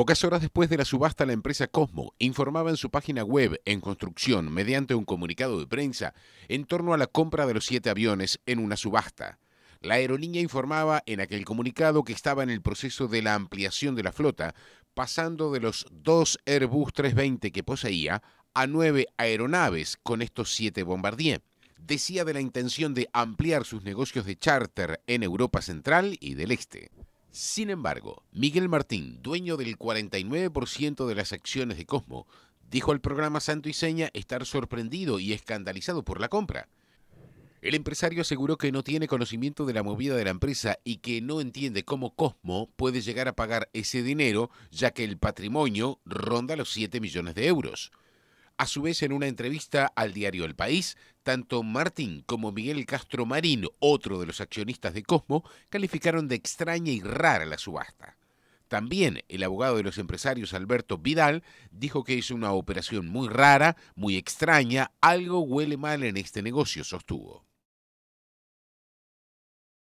Pocas horas después de la subasta, la empresa Cosmo informaba en su página web en construcción, mediante un comunicado de prensa, en torno a la compra de los siete aviones en una subasta. La aerolínea informaba en aquel comunicado que estaba en el proceso de la ampliación de la flota, pasando de los dos Airbus 320 que poseía a nueve aeronaves con estos siete bombardier. Decía de la intención de ampliar sus negocios de charter en Europa Central y del Este. Sin embargo, Miguel Martín, dueño del 49% de las acciones de Cosmo, dijo al programa Santo y Seña estar sorprendido y escandalizado por la compra. El empresario aseguró que no tiene conocimiento de la movida de la empresa y que no entiende cómo Cosmo puede llegar a pagar ese dinero, ya que el patrimonio ronda los 7 millones de euros. A su vez, en una entrevista al diario El País, tanto Martín como Miguel Castro Marín, otro de los accionistas de Cosmo, calificaron de extraña y rara la subasta. También el abogado de los empresarios Alberto Vidal dijo que es una operación muy rara, muy extraña, algo huele mal en este negocio, sostuvo.